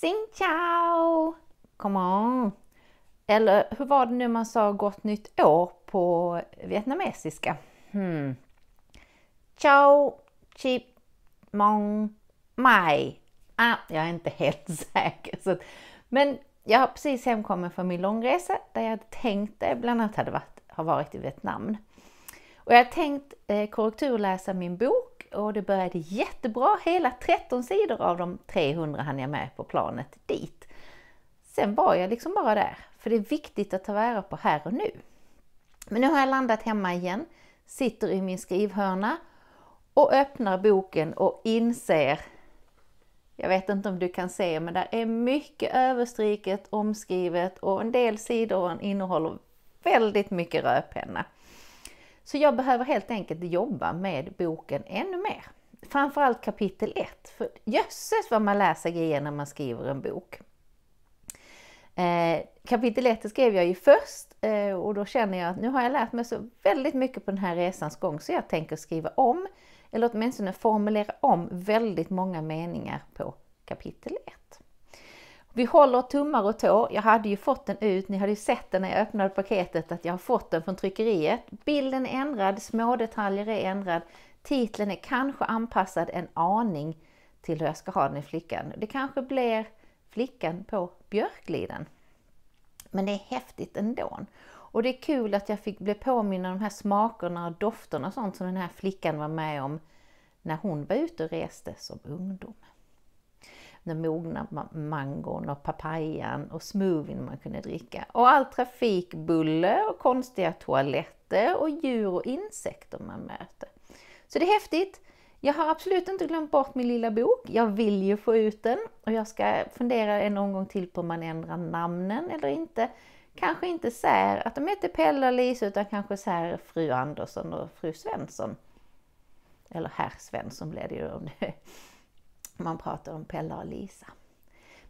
Sing ciao! Come on! Eller hur var det nu man sa gott nytt år på vietnamesiska? Hmm. Ciao, Chi, mong, mai. Ah, jag är inte helt säker. Så men jag har precis hemkommit från min långresa där jag tänkte, bland annat ha varit, varit i Vietnam. Och jag har tänkt eh, korrekturläsa min bok och det började jättebra. Hela 13 sidor av de 300 hann jag med på planet dit. Sen var jag liksom bara där, för det är viktigt att ta vara på här och nu. Men nu har jag landat hemma igen, sitter i min skrivhörna och öppnar boken och inser jag vet inte om du kan se, men där är mycket överstriket, omskrivet och en del sidor innehåller väldigt mycket rödpenna. Så jag behöver helt enkelt jobba med boken ännu mer. Framförallt kapitel 1, för jösses vad man läser grejer när man skriver en bok. Eh, kapitel 1 skrev jag ju först eh, och då känner jag att nu har jag lärt mig så väldigt mycket på den här resans gång så jag tänker skriva om, eller åtminstone formulera om väldigt många meningar på kapitel 1. Vi håller tummar och tår. Jag hade ju fått den ut, ni hade ju sett den när jag öppnade paketet att jag har fått den från tryckeriet. Bilden är ändrad, små detaljer är ändrad. Titeln är kanske anpassad en aning till hur jag ska ha den i flickan. Det kanske blir flickan på Björkliden. Men det är häftigt ändå. Och det är kul att jag fick bli påminna om de här smakerna och dofterna och sånt som den här flickan var med om när hon var ute och reste som ungdom den mogna mangon och papayan och smoothien man kunde dricka. Och all trafikbulle och konstiga toaletter och djur och insekter man möter. Så det är häftigt! Jag har absolut inte glömt bort min lilla bok. Jag vill ju få ut den och jag ska fundera en omgång till på om man ändrar namnen eller inte. Kanske inte sär att de heter Pelle och Lisa utan kanske sär fru Andersson och fru Svensson. Eller herr Svensson blev det ju om det man pratar om Pella och Lisa.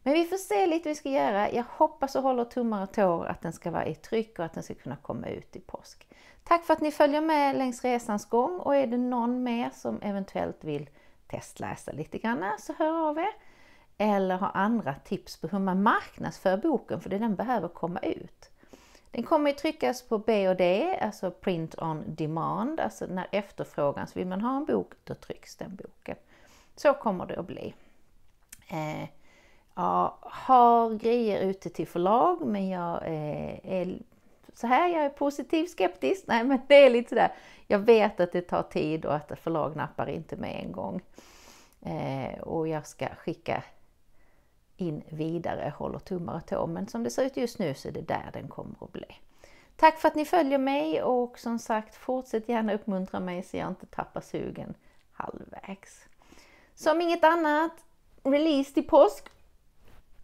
Men vi får se lite vad vi ska göra. Jag hoppas och håller tummar och tår att den ska vara i tryck och att den ska kunna komma ut i påsk. Tack för att ni följer med längs resans gång och är det någon mer som eventuellt vill testläsa lite grann så hör av er. Eller har andra tips på hur man marknadsför boken för det den behöver komma ut. Den kommer ju tryckas på B&D, alltså print on demand, alltså när efterfrågan, så vill man ha en bok då trycks den boken. Så kommer det att bli. Eh, jag har grejer ute till förlag men jag eh, är så här, jag är positiv skeptisk. Nej men det är lite sådär, jag vet att det tar tid och att förlag nappar inte med en gång. Eh, och jag ska skicka in vidare, håller tummar och tår. Men som det ser ut just nu så är det där den kommer att bli. Tack för att ni följer mig och som sagt fortsätt gärna uppmuntra mig så jag inte tappar sugen halvvägs. Som inget annat, released i påsk.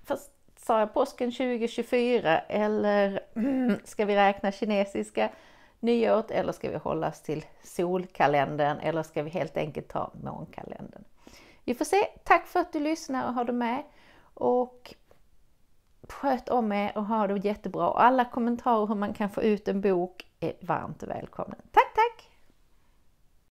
Fast sa jag påsken 2024 eller ska vi räkna kinesiska nyåret eller ska vi hålla oss till solkalendern eller ska vi helt enkelt ta månkalendern? Vi får se. Tack för att du lyssnar och har du med. Och sköt om er och ha det jättebra. Och alla kommentarer hur man kan få ut en bok är varmt välkomna. Tack!